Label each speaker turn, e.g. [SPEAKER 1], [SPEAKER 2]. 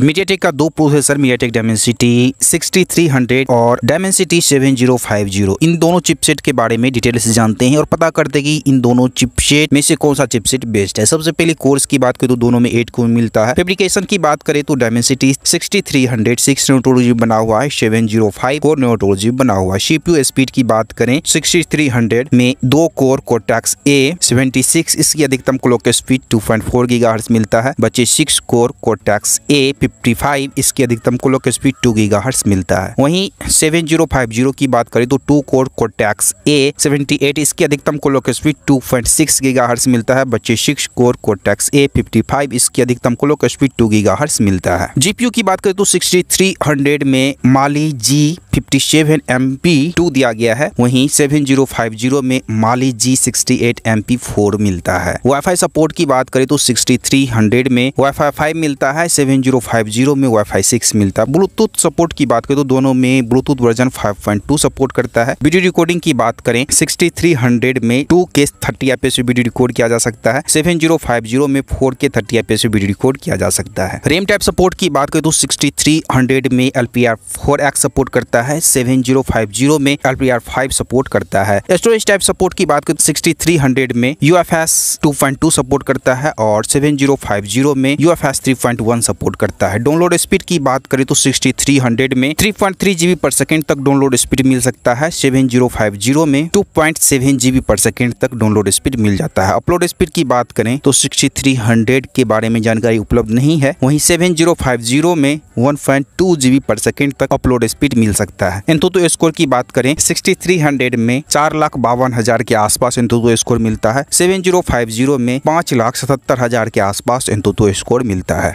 [SPEAKER 1] MediaTek का दो processor MediaTek Dimensity 6300 और डायमेंसिटी 7050 इन दोनों चिपसेट के बारे में डिटेल से जानते हैं और पता करते हैं कि इन दोनों चिपसेट में से कौन सा चिपसेट बेस्ट है सबसे पहले कोर्स की बात करें तो दोनों में एट कोर मिलता है फेब्रिकेशन की बात करें तो Dimensity sixty three hundred six बना हुआ है सेवन जीरो फाइव बना हुआ है सीपीयू स्पीड की बात करें सिक्सटी थ्री हंड्रेड में दो core cortex A seventy six इसकी अधिकतम clock speed two point four मिलता है बच्चे सिक्स कोर कोटैक्स ए 55 इसकी अधिकतम क्लॉक की स्पीड 2 गीगाहर्ट्ज मिलता है वहीं 7050 की बात करें तो टू कोर कोटैक्स ए 78 इसकी अधिकतम क्लॉक स्पीड 2.6 हर्ष मिलता है बच्चे सिक्स कोर कोटैक्स ए 55 इसकी अधिकतम क्लॉक स्पीड 2 गीगाहर्ट्ज मिलता है जीपीयू की बात करें तो 6300 में Mali G fifty seven M P two दिया गया है वहीं सेवन जीरो फाइव जीरो में Mali G sixty eight M P four मिलता है वाईफाई सपोर्ट की बात करें तो सिक्सटी थ्री हंड्रेड में वाईफाई फाइव मिलता है सेवन जीरो फाइव जीरो में वाईफाई सिक्स मिलता है ब्लूटूथ सपोर्ट की बात करें तो दोनों में Bluetooth version five point two support करता है वीडियो रिकॉर्डिंग की बात करें सिक्सटी थ्री हंड्रेड में two K thirty F video record किया जा सकता है सेवन जीरो फाइव जीरो में four K thirty F video record किया जा सकता है रेम टाइप सपोर्ट की बात करें तो सिक्सटी थ्री हंड्रेड में L P R four X support करता है है सेवन जीरो फाइव जीरो में L P R five support करता है स्टोरेज टाइप सपोर्ट की बात करें सिक्सटी थ्री हंड्रेड में U F S two point two support करता है और सेवन जीरो फाइव जीरो में U F S three point one support करता है डाउनलोड स्पीड की बात करें तो सिक्सटी थ्री हंड्रेड में three point three GB per second तक डाउनलोड स्पीड मिल सकता है सेवन जीरो फाइव जीरो में two point seven GB per second तक डाउनलोड स्पीड मिल जाता है अपलोड स्पीड की बात करें तो सिक्सटी थ्री हंड्रेड के बारे में जानकारी उपलब्ध नहीं है वहीं सेवन जीरो फाइव जीरो में one point two GB per second तक अपलोड स्पीड मिल सकता सकता है इंतुतु स्कोर की बात करें सिक्सटी में चार लाख बावन हजार के आसपास इंतुतु स्कोर मिलता है सेवन जीरो फाइव जीरो में पाँच लाख सतहत्तर हजार के आसपास इंतुतु स्कोर मिलता है